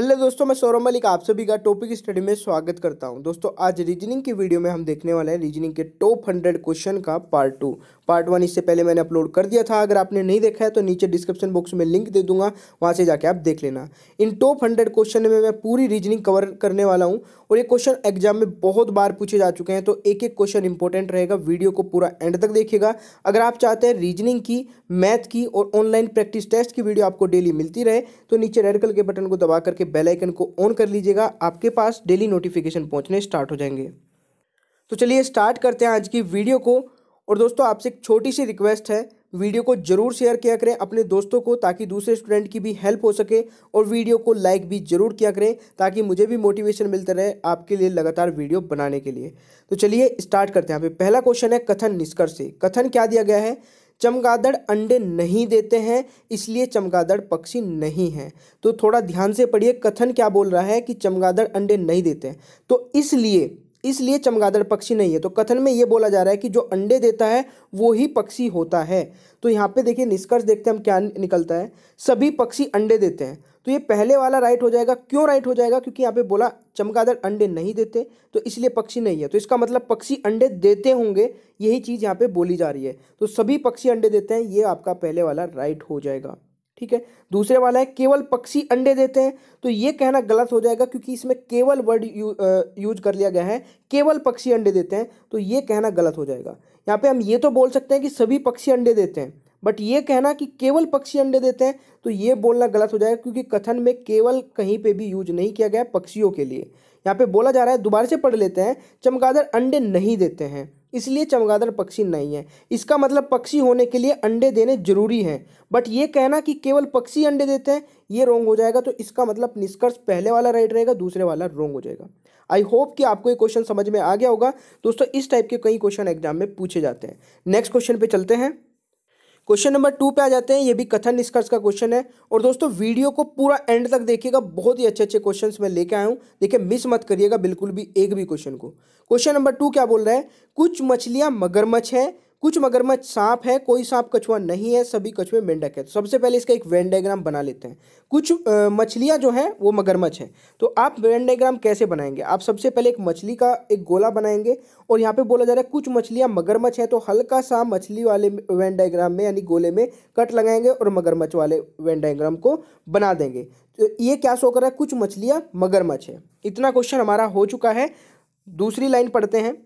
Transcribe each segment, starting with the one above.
hello दोस्तों मैं सौरभ मलिक आप सभी का टॉपिक स्टडी में स्वागत करता हूं दोस्तों आज रीजनिंग की वीडियो में हम देखने वाले हैं रीजनिंग के टॉप हंड्रेड क्वेश्चन का पार्ट टू पार्ट वन इससे पहले मैंने अपलोड कर दिया था अगर आपने नहीं देखा है तो नीचे डिस्क्रिप्शन बॉक्स में लिंक दे दूंगा वहाँ से जाके आप देख लेना इन टॉप हंड्रेड क्वेश्चन में मैं पूरी रीजनिंग कवर करने वाला हूँ और ये क्वेश्चन एग्जाम में बहुत बार पूछे जा चुके हैं तो एक एक क्वेश्चन इंपॉर्टेंट रहेगा वीडियो को पूरा एंड तक देखिएगा अगर आप चाहते हैं रीजनिंग की मैथ की और ऑनलाइन प्रैक्टिस टेस्ट की वीडियो आपको डेली मिलती रहे तो नीचे रेड कलर के बटन को दबा करके बेलाइकन को ऑन कर लीजिएगा आपके पास डेली नोटिफिकेशन पहुँचने स्टार्ट हो जाएंगे तो चलिए स्टार्ट करते हैं आज की वीडियो को और दोस्तों आपसे एक छोटी सी रिक्वेस्ट है वीडियो को जरूर शेयर किया करें अपने दोस्तों को ताकि दूसरे स्टूडेंट की भी हेल्प हो सके और वीडियो को लाइक भी जरूर किया करें ताकि मुझे भी मोटिवेशन मिलता रहे आपके लिए लगातार वीडियो बनाने के लिए तो चलिए स्टार्ट करते हैं यहाँ पे पहला क्वेश्चन है कथन निष्कर्ष से कथन क्या दिया गया है चमगादड़ अंडे नहीं देते हैं इसलिए चमगादड़ पक्षी नहीं है तो थोड़ा ध्यान से पढ़िए कथन क्या बोल रहा है कि चमगादड़ अंडे नहीं देते हैं तो इसलिए इसलिए चमगादड़ पक्षी नहीं है तो कथन में ये बोला जा रहा है कि जो अंडे देता है वो ही पक्षी होता है तो यहाँ पे देखिए निष्कर्ष देखते हैं हम क्या निकलता है सभी पक्षी अंडे देते हैं तो ये पहले वाला राइट हो जाएगा क्यों राइट हो जाएगा क्योंकि यहाँ पे बोला चमगादड़ अंडे नहीं देते तो इसलिए पक्षी नहीं है तो इसका मतलब पक्षी अंडे देते होंगे यही चीज़ यहाँ पर बोली जा रही है तो सभी पक्षी अंडे देते हैं ये आपका पहले वाला राइट हो जाएगा ठीक है दूसरे वाला है केवल पक्षी अंडे देते हैं तो ये कहना गलत हो जाएगा क्योंकि इसमें केवल वर्ड यू, यूज कर लिया गया है केवल पक्षी अंडे देते हैं तो ये कहना गलत हो जाएगा यहाँ पे हम ये तो बोल सकते हैं कि सभी पक्षी अंडे देते हैं बट ये कहना कि केवल पक्षी अंडे देते हैं तो ये बोलना गलत हो जाएगा क्योंकि कथन में केवल कहीं पर भी यूज नहीं किया गया पक्षियों के लिए यहाँ पे बोला जा रहा है दोबारा से पढ़ लेते हैं चमगादड़ अंडे नहीं देते हैं इसलिए चमगादड़ पक्षी नहीं है इसका मतलब पक्षी होने के लिए अंडे देने जरूरी हैं बट ये कहना कि केवल पक्षी अंडे देते हैं ये रोंग हो जाएगा तो इसका मतलब निष्कर्ष पहले वाला राइट रहेगा दूसरे वाला रोंग हो जाएगा आई होप कि आपको ये क्वेश्चन समझ में आ गया होगा दोस्तों इस टाइप के कई क्वेश्चन एग्जाम में पूछे जाते हैं नेक्स्ट क्वेश्चन पे चलते हैं क्वेश्चन नंबर टू पे आ जाते हैं ये भी कथन निष्कर्ष का क्वेश्चन है और दोस्तों वीडियो को पूरा एंड तक देखिएगा बहुत ही अच्छे अच्छे क्वेश्चंस मैं लेके आया हूँ देखिए मिस मत करिएगा बिल्कुल भी एक भी क्वेश्चन को क्वेश्चन नंबर टू क्या बोल रहा है कुछ मछलियाँ मगरमच्छ हैं कुछ मगरमच्छ सांप है कोई सांप कछुआ नहीं है सभी कछुए मेंढक है तो सबसे पहले इसका एक वेन डायग्राम बना लेते हैं कुछ मछलियाँ जो हैं वो मगरमच्छ हैं तो आप वेन डायग्राम कैसे बनाएंगे आप सबसे पहले एक मछली का एक गोला बनाएंगे और यहाँ पे बोला जा रहा है कुछ मछलियाँ मगरमच्छ हैं तो हल्का सा मछली वाले वेन डायग्राम में यानी गोले में कट लगाएंगे और मगरमच्छ वाले वेन डायग्राम को बना देंगे तो ये क्या शो कर रहा है कुछ मछलियाँ मगरमच्छ है इतना क्वेश्चन हमारा हो चुका है दूसरी लाइन पढ़ते हैं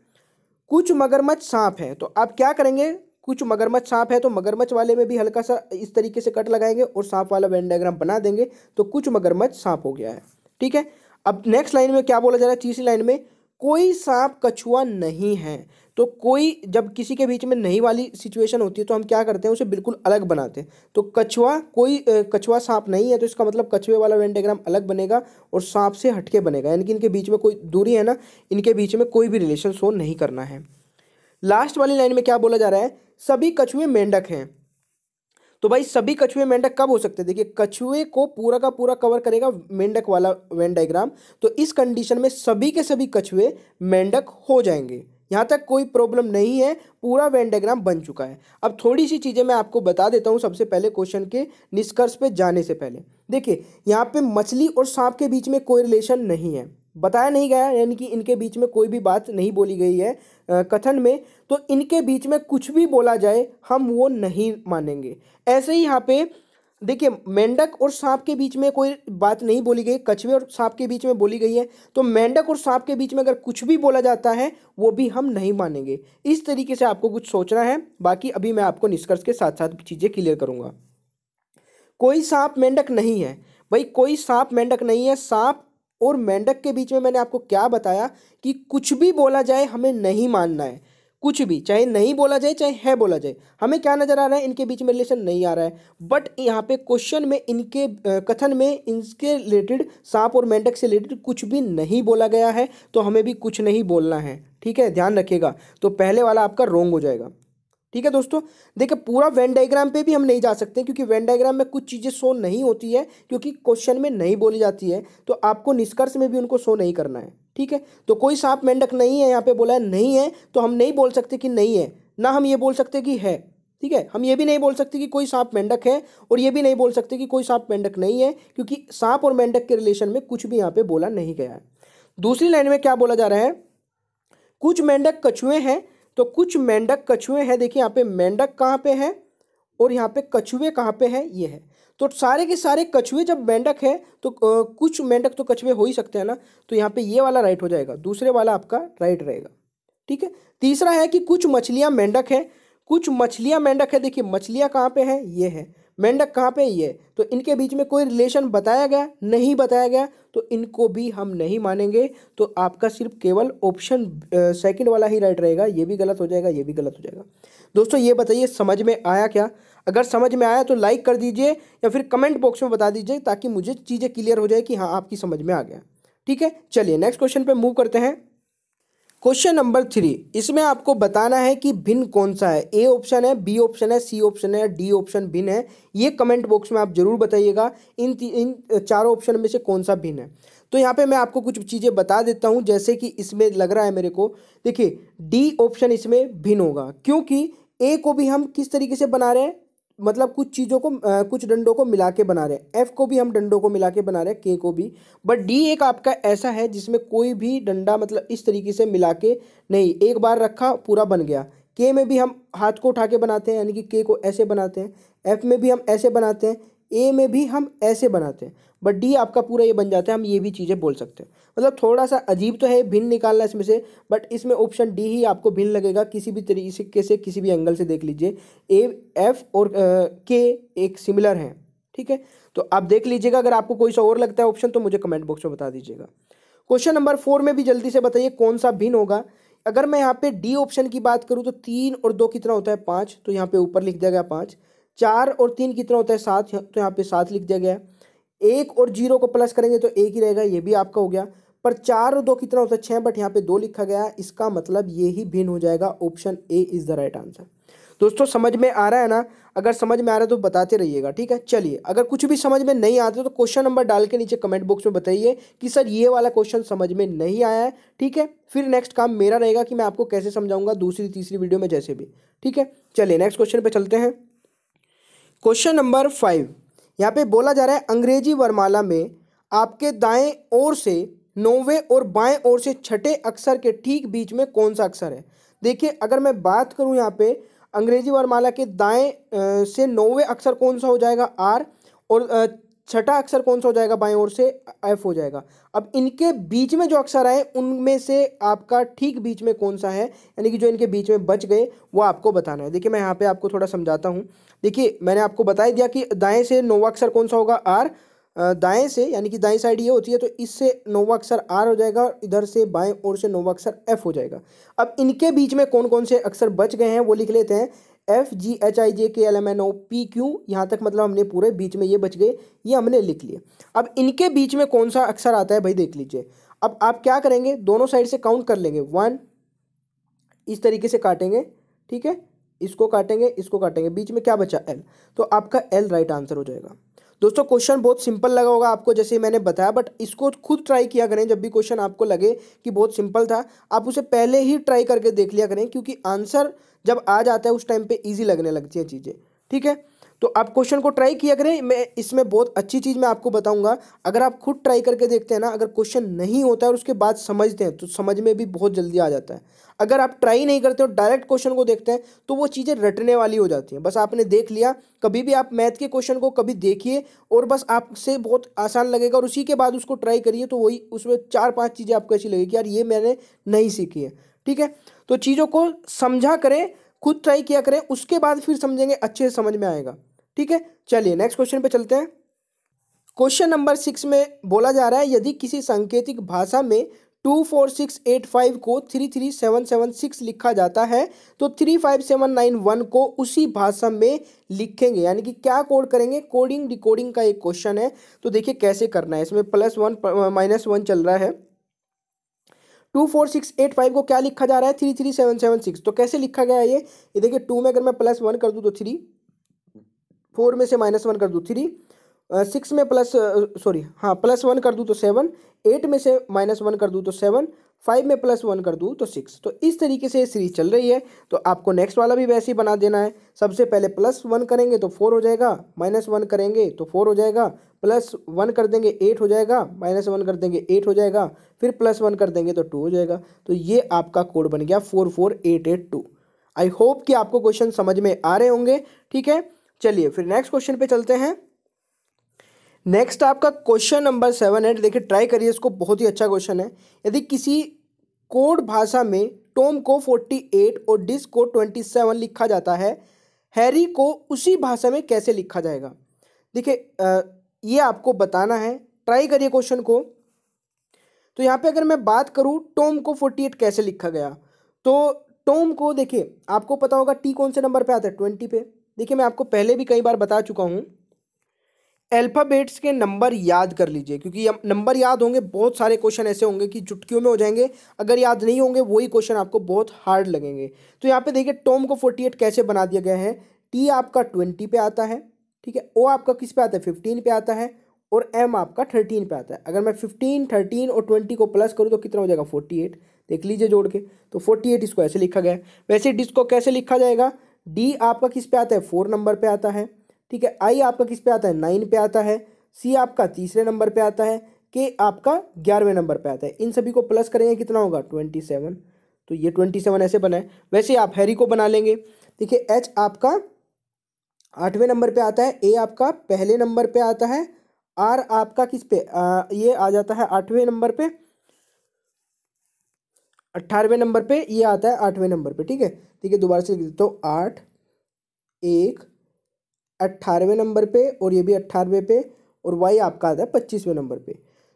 कुछ मगरमच्छ सांप है तो आप क्या करेंगे कुछ मगरमच्छ सांप है तो मगरमच्छ वाले में भी हल्का सा इस तरीके से कट लगाएंगे और सांप वाला वेंडाग्राम बना देंगे तो कुछ मगरमच्छ सांप हो गया है ठीक है अब नेक्स्ट लाइन में क्या बोला जा रहा है तीसरी लाइन में कोई सांप कछुआ नहीं है तो कोई जब किसी के बीच में नहीं वाली सिचुएशन होती है तो हम क्या करते हैं उसे बिल्कुल अलग बनाते हैं तो कछुआ कोई कछुआ सांप नहीं है तो इसका मतलब कछुए वाला वेंटेग्राम अलग बनेगा और सांप से हटके बनेगा यानी कि इनके बीच में कोई दूरी है ना इनके बीच में कोई भी रिलेशन शो नहीं करना है लास्ट वाली लाइन में क्या बोला जा रहा है सभी कछुए मेंढक हैं तो भाई सभी कछुए मेंढक कब हो सकते हैं देखिए कछुए को पूरा का पूरा कवर करेगा मेंढक वाला वेन डायग्राम तो इस कंडीशन में सभी के सभी कछुए मेंढक हो जाएंगे यहाँ तक कोई प्रॉब्लम नहीं है पूरा वेन डायग्राम बन चुका है अब थोड़ी सी चीज़ें मैं आपको बता देता हूँ सबसे पहले क्वेश्चन के निष्कर्ष पे जाने से पहले देखिए यहाँ पे मछली और सांप के बीच में कोई रिलेशन नहीं है बताया नहीं गया यानी कि इनके बीच में कोई भी बात नहीं बोली गई है कथन में तो इनके बीच में कुछ भी बोला जाए हम वो नहीं मानेंगे ऐसे ही यहाँ पे देखिए मेंढक और सांप के बीच में कोई बात नहीं बोली गई कछुए और सांप के बीच में बोली गई है तो मेंढक और सांप के बीच में अगर कुछ भी बोला जाता है वो भी हम नहीं मानेंगे इस तरीके से आपको कुछ सोचना है बाकी अभी मैं आपको निष्कर्ष के साथ साथ चीज़ें क्लियर करूँगा कोई सांप मेंढक नहीं है भाई कोई सांप मेंढक नहीं है सांप और मेंढक के बीच में मैंने आपको क्या बताया कि कुछ भी बोला जाए हमें नहीं मानना है कुछ भी चाहे नहीं बोला जाए चाहे है बोला जाए हमें क्या नज़र आ रहा है इनके बीच में रिलेशन नहीं आ रहा है बट यहाँ पे क्वेश्चन में इनके कथन में इनके रिलेटेड सांप और मेंढक से रिलेटेड कुछ भी नहीं बोला गया है तो हमें भी कुछ नहीं बोलना है ठीक है ध्यान रखिएगा तो पहले वाला आपका रोंग हो जाएगा ठीक है दोस्तों देखिए पूरा वेन डायग्राम पे भी हम नहीं जा सकते क्योंकि वेन डायग्राम में कुछ चीज़ें शो नहीं होती है क्योंकि क्वेश्चन में नहीं बोली जाती है तो आपको निष्कर्ष में भी उनको शो नहीं करना है ठीक है तो कोई सांप मेंढक नहीं है यहाँ पे बोला है नहीं है तो हम नहीं बोल सकते कि नहीं है ना हम ये बोल सकते कि है ठीक है हम ये भी नहीं बोल सकते कि कोई सांप मेंढक है और ये भी नहीं बोल सकते कि कोई सांप मेंढक नहीं है क्योंकि सांप और मेंढक के रिलेशन में कुछ भी यहाँ पे बोला नहीं गया है दूसरी लाइन में क्या बोला जा रहा है कुछ मेंढक कछुए हैं तो कुछ मेंढक कछुए हैं देखिए यहाँ पे मेंढक कहाँ पे हैं और यहाँ पे कछुए कहाँ पे हैं ये है तो सारे के सारे कछुए जब मेंढक है तो कुछ मेंढक तो कछुए हो ही सकते हैं ना तो यहाँ पे ये वाला राइट हो जाएगा दूसरे वाला आपका राइट रहेगा ठीक है तीसरा है कि कुछ मछलियाँ मेंढक हैं कुछ मछलियाँ मेंढक है देखिए मछलियाँ कहाँ पे हैं ये है मेंढक कहाँ पे ये तो इनके बीच में कोई रिलेशन बताया गया नहीं बताया गया तो इनको भी हम नहीं मानेंगे तो आपका सिर्फ केवल ऑप्शन सेकंड वाला ही राइट रहेगा ये भी गलत हो जाएगा ये भी गलत हो जाएगा दोस्तों ये बताइए समझ में आया क्या अगर समझ में आया तो लाइक कर दीजिए या फिर कमेंट बॉक्स में बता दीजिए ताकि मुझे चीज़ें क्लियर हो जाए कि हाँ आपकी समझ में आ गया ठीक है चलिए नेक्स्ट क्वेश्चन पर मूव करते हैं क्वेश्चन नंबर थ्री इसमें आपको बताना है कि भिन्न कौन सा है ए ऑप्शन है बी ऑप्शन है सी ऑप्शन है डी ऑप्शन भिन्न है ये कमेंट बॉक्स में आप जरूर बताइएगा इन इन चारों ऑप्शन में से कौन सा भिन्न है तो यहाँ पे मैं आपको कुछ चीज़ें बता देता हूँ जैसे कि इसमें लग रहा है मेरे को देखिए डी ऑप्शन इसमें भिन्न होगा क्योंकि ए को भी हम किस तरीके से बना रहे हैं मतलब कुछ चीज़ों को आ, कुछ डंडों को मिला के बना रहे हैं एफ को भी हम डंडों को मिला के बना रहे हैं के को भी बट डी एक आपका ऐसा है जिसमें कोई भी डंडा मतलब इस तरीके से मिला के नहीं एक बार रखा पूरा बन गया के में भी हम हाथ को उठा के बनाते हैं यानी कि के को ऐसे बनाते हैं एफ में भी हम ऐसे बनाते हैं ए में भी हम ऐसे बनाते हैं बट डी आपका पूरा ये बन जाता है हम ये भी चीज़ें बोल सकते हैं मतलब थोड़ा सा अजीब तो है भिन्न निकालना इसमें से बट इसमें ऑप्शन डी ही आपको भिन्न लगेगा किसी भी तरीके से किसी भी एंगल से देख लीजिए ए एफ और के एक सिमिलर हैं ठीक है तो आप देख लीजिएगा अगर आपको कोई सा और लगता है ऑप्शन तो मुझे कमेंट बॉक्स में बता दीजिएगा क्वेश्चन नंबर फोर में भी जल्दी से बताइए कौन सा भिन्न होगा अगर मैं यहाँ पे डी ऑप्शन की बात करूँ तो तीन और दो कितना होता है पाँच तो यहाँ पे ऊपर लिख दिया गया पाँच चार और तीन कितना होता है सात तो यहाँ पे सात लिख दिया गया है एक और जीरो को प्लस करेंगे तो एक ही रहेगा ये भी आपका हो गया पर चार और दो कितना होता है छः बट यहाँ पे दो लिखा गया है इसका मतलब ये ही भिन्न हो जाएगा option A is the right answer दोस्तों समझ में आ रहा है ना अगर समझ में आ रहा है तो बताते रहिएगा ठीक है चलिए अगर कुछ भी समझ में नहीं आता तो क्वेश्चन नंबर डाल के नीचे कमेंट बॉक्स में बताइए कि सर ये वाला क्वेश्चन समझ में नहीं आया है ठीक है फिर नेक्स्ट काम मेरा रहेगा कि मैं आपको कैसे समझाऊंगा दूसरी तीसरी वीडियो में जैसे भी ठीक है चलिए नेक्स्ट क्वेश्चन पर चलते हैं क्वेश्चन नंबर फाइव यहाँ पे बोला जा रहा है अंग्रेजी वर्माला में आपके दाएं ओर से नौवे और बाएं ओर से छठे अक्षर के ठीक बीच में कौन सा अक्षर है देखिए अगर मैं बात करूँ यहाँ पे अंग्रेजी वर्माला के दाएं से नौवे अक्षर कौन सा हो जाएगा आर और छठा अक्षर कौन सा हो जाएगा बाएं ओर से एफ हो जाएगा अब इनके बीच में जो अक्षर आए उनमें से आपका ठीक बीच में कौन सा है यानी कि जो इनके बीच में बच गए वो आपको बताना है देखिए मैं यहाँ पे आपको थोड़ा समझाता हूँ देखिए मैंने आपको बता दिया कि दाएं से नौवा अक्षर कौन सा होगा आर दाएं से यानी कि दाएं साइड ये होती है तो इससे नोवा अक्षर आर हो जाएगा और इधर से बाएं ओर से नोवा अक्षर एफ हो जाएगा अब इनके बीच में कौन कौन से अक्षर बच गए हैं वो लिख लेते हैं F G H I J K L M N O P Q यहाँ तक मतलब हमने पूरे बीच में ये बच गए ये हमने लिख लिए अब इनके बीच में कौन सा अक्षर आता है भाई देख लीजिए अब आप क्या करेंगे दोनों साइड से काउंट कर लेंगे वन इस तरीके से काटेंगे ठीक है इसको काटेंगे इसको काटेंगे बीच में क्या बचा एल तो आपका एल राइट आंसर हो जाएगा दोस्तों क्वेश्चन बहुत सिंपल लगा होगा आपको जैसे मैंने बताया बट इसको खुद ट्राई किया करें जब भी क्वेश्चन आपको लगे कि बहुत सिंपल था आप उसे पहले ही ट्राई करके देख लिया करें क्योंकि आंसर जब आ जाता है उस टाइम पे इजी लगने लगती हैं चीज़ें ठीक है तो आप क्वेश्चन को ट्राई किया करें मैं इसमें बहुत अच्छी चीज़ मैं आपको बताऊंगा अगर आप खुद ट्राई करके देखते हैं ना अगर क्वेश्चन नहीं होता है और उसके बाद समझते हैं तो समझ में भी बहुत जल्दी आ जाता है अगर आप ट्राई नहीं करते और डायरेक्ट क्वेश्चन को देखते हैं तो वो चीज़ें रटने वाली हो जाती हैं बस आपने देख लिया कभी भी आप मैथ के क्वेश्चन को कभी देखिए और बस आपसे बहुत आसान लगेगा और उसी के बाद उसको ट्राई करिए तो वही उसमें चार पाँच चीज़ें आपको ऐसी लगेगी यार ये मैंने नहीं सीखी है ठीक है तो चीज़ों को समझा करें खुद ट्राई किया करें उसके बाद फिर समझेंगे अच्छे से समझ में आएगा ठीक है चलिए नेक्स्ट क्वेश्चन पे चलते हैं क्वेश्चन नंबर सिक्स में बोला जा रहा है यदि किसी सांकेतिक भाषा में two four six eight five को three three seven seven six लिखा जाता है तो three five seven nine one को उसी भाषा में लिखेंगे यानी कि क्या कोड करेंगे कोडिंग डिकोडिंग का एक क्वेश्चन है तो देखिए कैसे करना है इसमें प्लस वन माइनस वन चल रहा है two four six eight five को क्या लिखा जा रहा है three three seven seven six तो कैसे लिखा गया ये ये देखिए टू में अगर मैं प्लस वन कर दूँ तो थ्री फोर में से माइनस वन कर दूँ थ्री सिक्स में प्लस सॉरी हाँ प्लस वन कर दूँ तो सेवन एट में से माइनस वन कर दूँ तो सेवन फाइव में प्लस वन कर दूँ तो सिक्स तो इस तरीके से ये सीरीज चल रही है तो आपको नेक्स्ट वाला भी वैसे ही बना देना है सबसे पहले प्लस वन करेंगे तो फोर हो जाएगा माइनस वन करेंगे तो फोर हो जाएगा प्लस वन कर देंगे एट हो जाएगा माइनस वन कर देंगे एट हो जाएगा फिर प्लस वन कर देंगे तो टू हो जाएगा तो ये आपका कोड बन गया four four eight eight two I hope कि आपको क्वेश्चन समझ में आ रहे होंगे ठीक है चलिए फिर नेक्स्ट क्वेश्चन पे चलते हैं नेक्स्ट आपका क्वेश्चन नंबर सेवन है देखिए ट्राई करिए इसको बहुत ही अच्छा क्वेश्चन है यदि किसी कोड भाषा में टॉम को फोर्टी एट और डिस को ट्वेंटी सेवन लिखा जाता है हैरी को उसी भाषा में कैसे लिखा जाएगा देखिए ये आपको बताना है ट्राई करिए क्वेश्चन को तो यहाँ पे अगर मैं बात करूँ टॉम को फोर्टी एट कैसे लिखा गया तो टॉम को देखिए आपको पता होगा टी कौन से नंबर पे आता है ट्वेंटी पे देखिए मैं आपको पहले भी कई बार बता चुका हूँ अल्फ़ाबेट्स के नंबर याद कर लीजिए क्योंकि नंबर याद होंगे बहुत सारे क्वेश्चन ऐसे होंगे कि चुटकियों में हो जाएंगे अगर याद नहीं होंगे वही क्वेश्चन आपको बहुत हार्ड लगेंगे तो यहाँ पे देखिए टॉम को फोर्टी एट कैसे बना दिया गया है टी आपका ट्वेंटी पे आता है ठीक है ओ आपका किस पे आता है फिफ्टीन पे आता है और एम आपका थर्टीन पे आता है अगर मैं फिफ्टीन थर्टीन और ट्वेंटी को प्लस करूँ तो कितना हो जाएगा फोर्टी एट देख लीजिए जोड़ के तो फोर्टी एट इसको ऐसे लिखा गया है वैसे डिस्को कैसे लिखा जाएगा डी आपका किस पे आता है फोर नंबर पे आता है ठीक है आई आपका किस पे आता है नाइन पे आता है सी आपका तीसरे नंबर पे आता है के आपका ग्यारहवें नंबर पे आता है इन सभी को प्लस करेंगे कितना होगा ट्वेंटी सेवन तो ये ट्वेंटी सेवन ऐसे बनाए वैसे आप हैरी को बना लेंगे देखिए एच आपका आठवें नंबर पे आता है ए आपका पहले नंबर पे आता है आर आपका किस पे आ, ये आ जाता है आठवें नंबर पे अट्ठारहवें नंबर पे ये आता है आठवें नंबर पे ठीक है ठीक है दोबारा से तो आठ एक अट्ठारहवें नंबर पे और ये भी अट्ठारहवें पे और वाई आपका आता है पच्चीसवें नंबर पे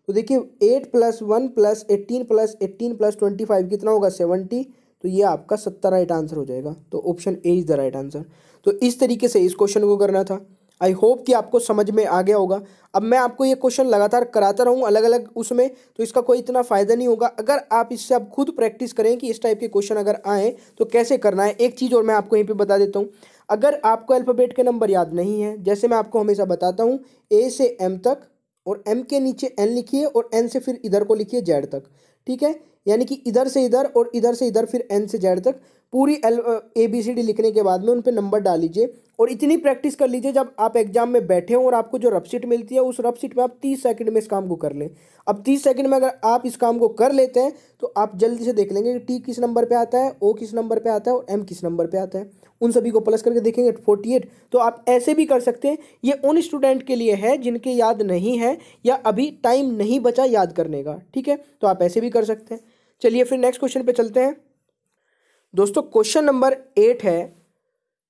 तो देखिए eight plus one plus eighteen plus eighteen plus twenty five कितना होगा सेवेंटी तो ये आपका सत्तर राइट आंसर हो जाएगा तो option A is the right answer तो इस तरीके से इस क्वेश्चन को करना था आई होप कि आपको समझ में आ गया होगा अब मैं आपको ये क्वेश्चन लगातार कराता रहूँ अलग अलग उसमें तो इसका कोई इतना फ़ायदा नहीं होगा अगर आप इससे आप खुद प्रैक्टिस करें कि इस टाइप के क्वेश्चन अगर आएँ तो कैसे करना है एक चीज़ और मैं आपको यहीं पर बता देता हूँ अगर आपको अल्फ़ाबेट के नंबर याद नहीं है जैसे मैं आपको हमेशा बताता हूँ ए से एम तक और एम के नीचे एन लिखिए और एन से फिर इधर को लिखिए जेड तक ठीक है यानी कि इधर से इधर और इधर से इधर फिर एन से जेड तक पूरी एल ए बी सी डी लिखने के बाद में उन पर नंबर डाल लीजिए और इतनी प्रैक्टिस कर लीजिए जब आप एग्जाम में बैठे हों और आपको जो रफसीट मिलती है उस रफसीट सीट में आप तीस सेकंड में इस काम को कर लें अब तीस सेकंड में अगर आप इस काम को कर लेते हैं तो आप जल्दी से देख लेंगे कि टी किस नंबर पर आता है ओ किस नंबर पर आता है और एम किस नंबर पर आता है उन सभी को प्लस करके देखेंगे फोर्टी एट तो आप ऐसे भी कर सकते हैं ये उन स्टूडेंट के लिए है जिनके याद नहीं है या अभी टाइम नहीं बचा याद करने का ठीक है तो आप ऐसे भी भी कर सकते हैं चलिए फिर नेक्स्ट क्वेश्चन पे चलते हैं दोस्तों क्वेश्चन नंबर एट है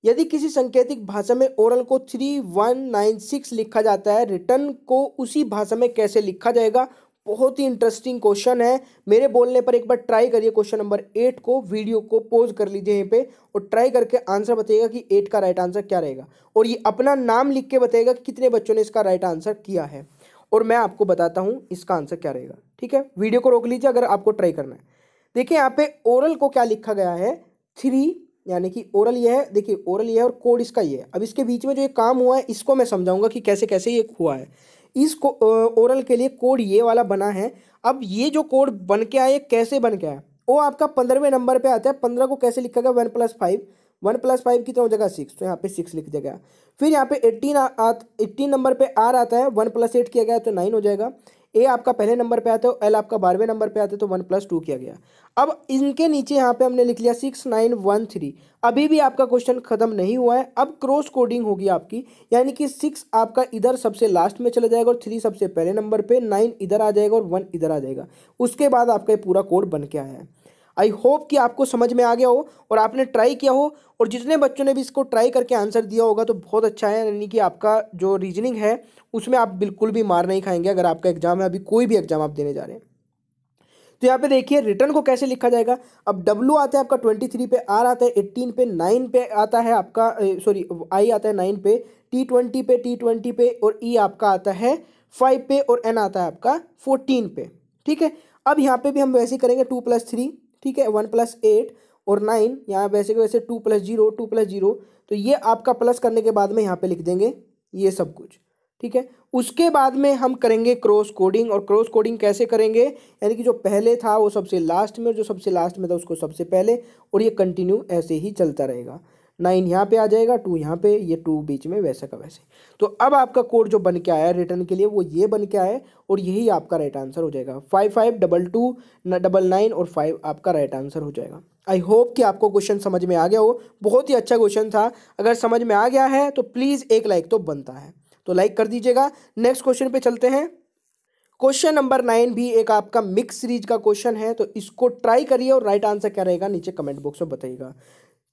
यदि किसी संकेतिक भाषा में ओरल को थ्री वन नाइन सिक्स लिखा जाता है रिटर्न को उसी भाषा में कैसे लिखा जाएगा बहुत ही इंटरेस्टिंग क्वेश्चन है मेरे बोलने पर एक बार ट्राई करिए क्वेश्चन नंबर एट को वीडियो को पोज कर लीजिए यहीं पे और ट्राई करके आंसर बताइएगा कि एट का राइट आंसर क्या रहेगा और ये अपना नाम लिख के बताएगा कि कितने बच्चों ने इसका राइट आंसर किया है और मैं आपको बताता हूँ इसका आंसर क्या रहेगा ठीक है वीडियो को रोक लीजिए अगर आपको ट्राई करना है देखिए यहाँ पे ओरल को क्या लिखा गया है थ्री यानी कि ओरल ये है देखिए ओरल ये है और कोड इसका ये है अब इसके बीच में जो ये काम हुआ है इसको मैं समझाऊंगा कि कैसे कैसे ये हुआ है इस ओरल के लिए कोड ये वाला बना है अब ये जो कोड बन के आया कैसे बन के आया वो आपका पंद्रहवें नंबर पर आता है पंद्रह को कैसे लिखा गया one plus five one plus five तो हो जाएगा सिक्स तो यहाँ पे सिक्स लिख दिया गया फिर यहाँ पे एट्टीन एट्टीन नंबर पे आर आता है वन प्लस एट किया गया तो नाइन हो जाएगा ए आपका पहले नंबर पे आता है एल आपका बारहवें नंबर पे आता है तो वन प्लस टू किया गया अब इनके नीचे यहाँ पे हमने लिख लिया सिक्स नाइन वन थ्री अभी भी आपका क्वेश्चन खत्म नहीं हुआ है अब क्रॉस कोडिंग होगी आपकी यानी कि सिक्स आपका इधर सबसे लास्ट में चला जाएगा और थ्री सबसे पहले नंबर पर नाइन इधर आ जाएगा और वन इधर आ जाएगा उसके बाद आपका पूरा कोड बन के आया है आई होप कि आपको समझ में आ गया हो और आपने ट्राई किया हो और जितने बच्चों ने भी इसको ट्राई करके आंसर दिया होगा तो बहुत अच्छा है यानी कि आपका जो रीजनिंग है उसमें आप बिल्कुल भी मार नहीं खाएंगे अगर आपका एग्जाम है अभी कोई भी एग्जाम आप देने जा रहे हैं तो यहाँ पे देखिए रिटर्न को कैसे लिखा जाएगा अब डब्ल्यू आता है आपका ट्वेंटी थ्री पे आर आता है एट्टीन पे नाइन पे आता है आपका सॉरी आई आता है नाइन पे टी ट्वेंटी पे टी ट्वेंटी पे और ई e आपका आता है फाइव पे और एन आता है आपका फोर्टीन पे ठीक है अब यहाँ पे भी हम वैसे ही करेंगे टू प्लस थ्री ठीक है वन प्लस एट और नाइन यहाँ वैसे के वैसे two plus zero two plus zero तो ये आपका प्लस करने के बाद में यहाँ पे लिख देंगे ये सब कुछ ठीक है उसके बाद में हम करेंगे क्रॉस कोडिंग और क्रॉस कोडिंग कैसे करेंगे यानी कि जो पहले था वो सबसे लास्ट में और जो सबसे लास्ट में था उसको सबसे पहले और ये कंटिन्यू ऐसे ही चलता रहेगा नाइन यहाँ पे आ जाएगा टू यहाँ पे ये टू बीच में वैसे का वैसे तो अब आपका कोड जो बन के आया है रिटर्न के लिए वो ये बन के आया और यही आपका राइट आंसर हो जाएगा five five double two double nine और फाइव आपका राइट आंसर हो जाएगा आई होप कि आपको क्वेश्चन समझ में आ गया हो बहुत ही अच्छा क्वेश्चन था अगर समझ में आ गया है तो प्लीज़ एक लाइक तो बनता है तो लाइक कर दीजिएगा नेक्स्ट क्वेश्चन पे चलते हैं क्वेश्चन नंबर नाइन भी एक आपका मिक्स सीरीज का क्वेश्चन है तो इसको ट्राई करिए और राइट आंसर क्या रहेगा नीचे कमेंट बॉक्स में बताइएगा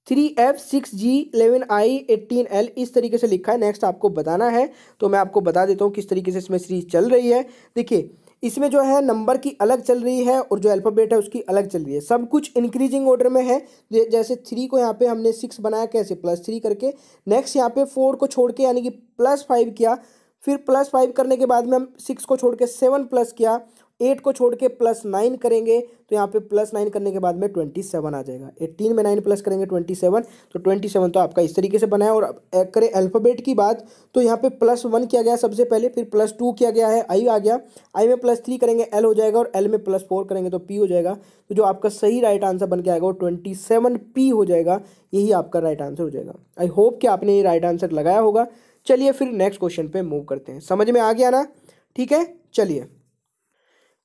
three F six G eleven I eighteen L इस तरीके से लिखा है नेक्स्ट आपको बताना है तो मैं आपको बता देता हूँ किस तरीके से इसमें सीरीज चल रही है देखिए इसमें जो है नंबर की अलग चल रही है और जो अल्फ़ाबेट है उसकी अलग चल रही है सब कुछ इंक्रीजिंग ऑर्डर में है जैसे थ्री को यहाँ पे हमने सिक्स बनाया कैसे प्लस थ्री करके नेक्स्ट यहाँ पे फोर को छोड़ के यानी कि प्लस फाइव किया फिर प्लस फाइव करने के बाद में हम सिक्स को छोड़ के सेवन प्लस किया एट को छोड़ के प्लस नाइन करेंगे तो यहाँ पे प्लस नाइन करने के बाद में ट्वेंटी सेवन आ जाएगा एट्टीन में नाइन प्लस करेंगे ट्वेंटी सेवन तो ट्वेंटी सेवन तो आपका इस तरीके से बनाया और और करें अल्फ़ाबेट की बात तो यहाँ पे प्लस वन किया गया सबसे पहले फिर प्लस टू किया गया है आई आ गया आई में प्लस थ्री करेंगे एल हो जाएगा और एल में प्लस फोर करेंगे तो पी हो जाएगा तो जो आपका सही राइट आंसर बन के आएगा वो ट्वेंटी सेवन पी हो जाएगा यही आपका राइट आंसर हो जाएगा आई होप कि आपने ये राइट आंसर लगाया होगा चलिए फिर नेक्स्ट क्वेश्चन पर मूव करते हैं समझ में आ गया ना ठीक है चलिए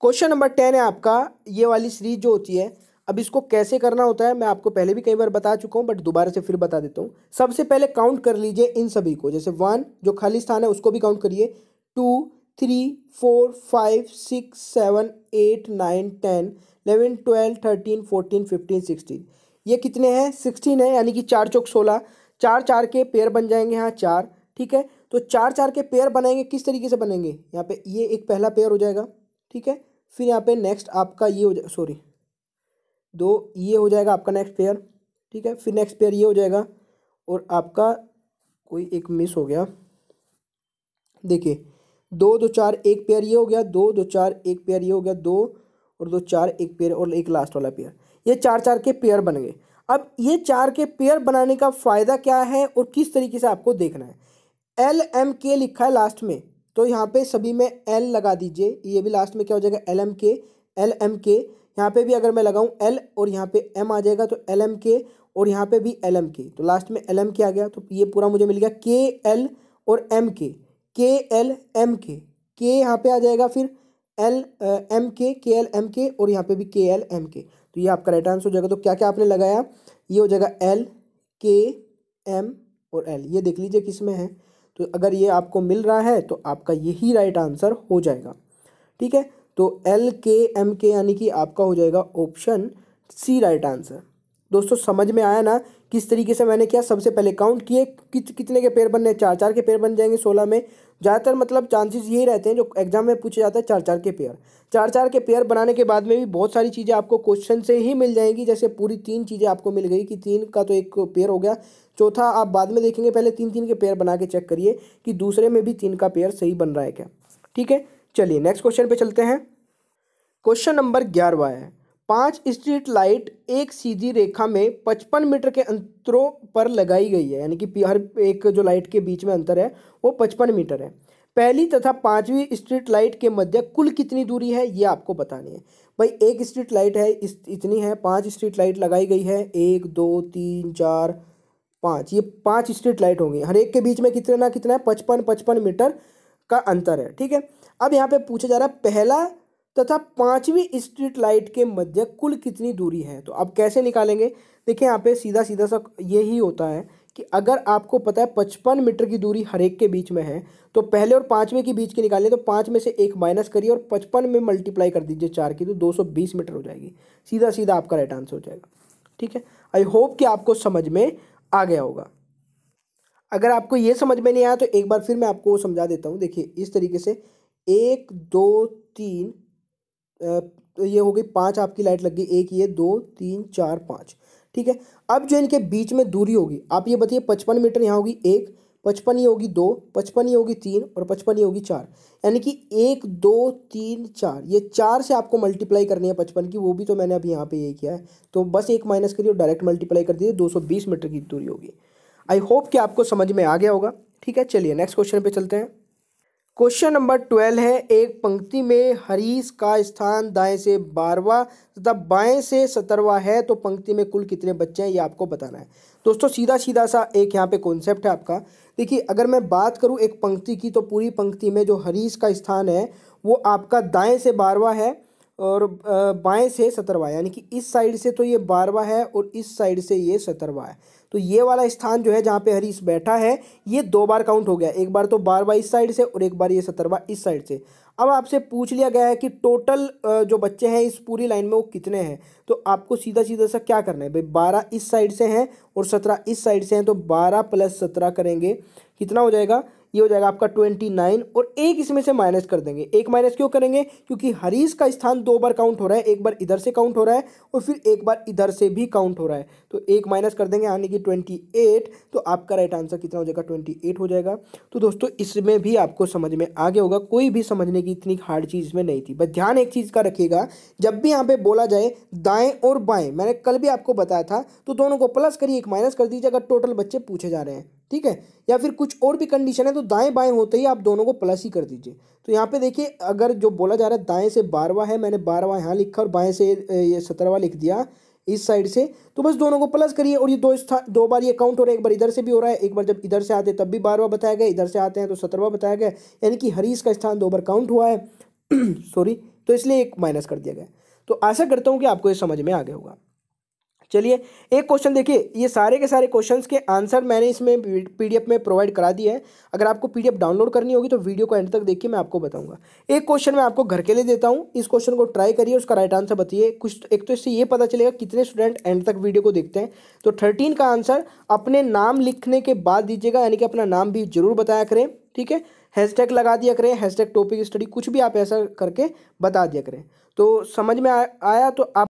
क्वेश्चन नंबर टेन है आपका ये वाली सीरीज जो होती है अब इसको कैसे करना होता है मैं आपको पहले भी कई बार बता चुका हूँ बट दोबारा से फिर बता देता हूँ सबसे पहले काउंट कर लीजिए इन सभी को जैसे वन जो खाली स्थान है उसको भी काउंट करिए two three four five six seven eight nine ten eleven twelve thirteen fourteen fifteen sixteen ये कितने हैं सिक्सटीन है यानी कि चार चौक सोलह चार चार के पेयर बन जाएंगे यहाँ चार ठीक है तो चार चार के पेयर बनाएंगे किस तरीके से बनेंगे यहाँ पे ये एक पहला पेयर हो जाएगा ठीक है फिर यहाँ पे नेक्स्ट आपका ये हो जाए सॉरी दो ये हो जाएगा आपका नेक्स्ट पेयर ठीक है फिर नेक्स्ट पेयर ये हो जाएगा और आपका कोई एक मिस हो गया देखिए दो दो चार एक पेयर ये हो गया दो दो चार एक पेयर ये हो गया दो और दो चार एक पेयर और एक लास्ट वाला पेयर ये चार चार के पेयर बन गए अब ये चार के पेयर बनाने का फ़ायदा क्या है और किस तरीके से आपको देखना है एल एम के लिखा है लास्ट में तो यहाँ पे सभी में एल लगा दीजिए ये भी लास्ट में क्या हो जाएगा L M K L M K यहाँ पे भी अगर मैं लगाऊँ एल और यहाँ पे एम आ जाएगा तो एल एम के और यहाँ पे भी एल एम के तो लास्ट में एल एम के आ गया तो ये पूरा मुझे मिल गया के एल और एम के के एल एम के के यहाँ पे आ जाएगा फिर एल एम के के एल एम के और यहाँ पे भी के एल एम के तो ये आपका राइट आंसर हो जाएगा तो क्या क्या आपने लगाया ये हो जाएगा एल के एम और एल ये देख लीजिए किस में है तो अगर ये आपको मिल रहा है तो आपका यही राइट आंसर हो जाएगा ठीक है तो एल के एम के यानी कि आपका हो जाएगा ऑप्शन सी राइट आंसर दोस्तों समझ में आया ना किस तरीके से मैंने किया सबसे पहले काउंट किए कित कितने के पेयर बनने चार चार के पेयर बन जाएंगे सोलह में ज़्यादातर मतलब चांसेस यही रहते हैं जो एग्जाम में पूछे जाते हैं चार चार के पेयर चार चार के पेयर बनाने के बाद में भी बहुत सारी चीज़ें आपको क्वेश्चन से ही मिल जाएंगी जैसे पूरी तीन चीज़ें आपको मिल गई कि तीन का तो एक पेयर हो गया चौथा आप बाद में देखेंगे पहले तीन तीन के पेयर बना के चेक करिए कि दूसरे में भी तीन का पेयर सही बन रहा है क्या ठीक है चलिए नेक्स्ट क्वेश्चन पे चलते हैं क्वेश्चन नंबर ग्यारहवा है पांच स्ट्रीट लाइट एक सीधी रेखा में पचपन मीटर के अंतरों पर लगाई गई है यानी कि हर एक जो लाइट के बीच में अंतर है वो पचपन मीटर है पहली तथा पांचवी स्ट्रीट लाइट के मध्य कुल कितनी दूरी है ये आपको बतानी है भाई एक स्ट्रीट लाइट है इस इतनी है पांच स्ट्रीट लाइट लगाई गई है एक दो तीन चार पाँच ये पाँच स्ट्रीट लाइट होंगी हर एक के बीच में कितना ना कितना है पचपन पचपन मीटर का अंतर है ठीक है अब यहाँ पे पूछा जा रहा है पहला तथा पाँचवीं स्ट्रीट लाइट के मध्य कुल कितनी दूरी है तो अब कैसे निकालेंगे देखिए यहाँ पे सीधा सीधा सा ये ही होता है कि अगर आपको पता है पचपन मीटर की दूरी हर एक के बीच में है तो पहले और पाँचवें के बीच की निकालें तो पाँच में से एक माइनस करिए और पचपन में मल्टीप्लाई कर दीजिए चार की तो दो सौ बीस मीटर हो जाएगी सीधा सीधा आपका राइट आंसर हो जाएगा ठीक है आई होप कि आपको समझ में आ गया होगा अगर आपको ये समझ में नहीं आया तो एक बार फिर मैं आपको समझा देता हूँ देखिए इस तरीके से एक दो तीन तो ये हो गई पाँच आपकी लाइट लग गई एक ये दो तीन चार पाँच ठीक है अब जो इनके बीच में दूरी होगी आप ये बताइए पचपन मीटर यहाँ होगी एक पचपन ही होगी दो पचपन ही होगी तीन और पचपन ही होगी चार यानी कि एक दो तीन चार ये चार से आपको मल्टीप्लाई करनी है पचपन की वो भी तो मैंने अभी यहाँ पे ये किया है तो बस एक माइनस करिए और डायरेक्ट मल्टीप्लाई कर दीजिए बीस मीटर की दूरी होगी आई होप कि आपको समझ में आ गया होगा ठीक है चलिए नेक्स्ट क्वेश्चन पर चलते हैं क्वेश्चन नंबर ट्वेल्व है एक पंक्ति में हरीश का स्थान दाएं से बारवा तथा बाएं से सतरवा है तो पंक्ति में कुल कितने बच्चे हैं ये आपको बताना है दोस्तों सीधा सीधा सा एक यहाँ पे कॉन्सेप्ट है आपका देखिए अगर मैं बात करूँ एक पंक्ति की तो पूरी पंक्ति में जो हरीश का स्थान है वो आपका दाएँ से बारवा है और बाएँ से सतरवा यानी कि इस साइड से तो ये बारवा है और इस साइड से ये सतरवा है तो ये वाला स्थान जो है जहाँ पे हरीश बैठा है ये दो बार काउंट हो गया एक बार तो बारवा इस साइड से और एक बार ये सत्रहवा इस साइड से अब आपसे पूछ लिया गया है कि टोटल जो बच्चे हैं इस पूरी लाइन में वो कितने हैं तो आपको सीधा सीधा सा क्या करना है भाई बारह इस साइड से हैं और सत्रह इस साइड से हैं तो बारह प्लस सत्रह करेंगे कितना हो जाएगा ये हो जाएगा आपका ट्वेंटी नाइन और एक इसमें से माइनस कर देंगे एक माइनस क्यों करेंगे क्योंकि हरीश का स्थान दो बार काउंट हो रहा है एक बार इधर से काउंट हो रहा है और फिर एक बार इधर से भी काउंट हो रहा है तो एक माइनस कर देंगे यानी कि ट्वेंटी एट तो आपका राइट आंसर कितना हो जाएगा ट्वेंटी एट हो जाएगा तो दोस्तों इसमें भी आपको समझ में आगे होगा कोई भी समझने की इतनी हार्ड चीज़ में नहीं थी बस ध्यान एक चीज़ का रखिएगा जब भी यहाँ पे बोला जाए दाएं और बाएं मैंने कल भी आपको बताया था तो दोनों को प्लस करिए एक माइनस कर दीजिए अगर टोटल बच्चे पूछे जा रहे हैं ठीक है या फिर कुछ और भी कंडीशन है तो दाएं बाएं होते ही आप दोनों को प्लस ही कर दीजिए तो यहाँ पे देखिए अगर जो बोला जा रहा है दाएं से बारवा है मैंने बारवा यहाँ लिखा और बाएं से ये सत्रहवा लिख दिया इस साइड से तो बस दोनों को प्लस करिए और ये दो दो बार ये काउंट हो रहा है एक बार इधर से भी हो रहा है एक बार जब इधर से आते हैं तब भी बारवा बताया गया इधर से आते हैं तो सत्रहवा बताया गया यानी कि हरीश का स्थान दो बार काउंट हुआ है सॉरी तो इसलिए एक माइनस कर दिया गया तो आशा करता हूँ कि आपको ये समझ में आ गया होगा चलिए एक क्वेश्चन देखिए ये सारे के सारे क्वेश्चंस के आंसर मैंने इसमें पीडीएफ में प्रोवाइड करा दिया है अगर आपको पीडीएफ डाउनलोड करनी होगी तो वीडियो को एंड तक देखिए मैं आपको बताऊंगा एक क्वेश्चन मैं आपको घर के लिए देता हूँ इस क्वेश्चन को ट्राई करिए उसका राइट आंसर बताइए कुछ एक तो इससे ये पता चलेगा कितने स्टूडेंट एंड तक वीडियो को देखते हैं तो थर्टीन का आंसर अपने नाम लिखने के बाद दीजिएगा यानी कि अपना नाम भी जरूर बताया करें ठीक है हैशटैग लगा दिया करें हैशटैग टॉपिक स्टडी कुछ भी आप ऐसा करके बता दिया करें तो समझ में आया तो आप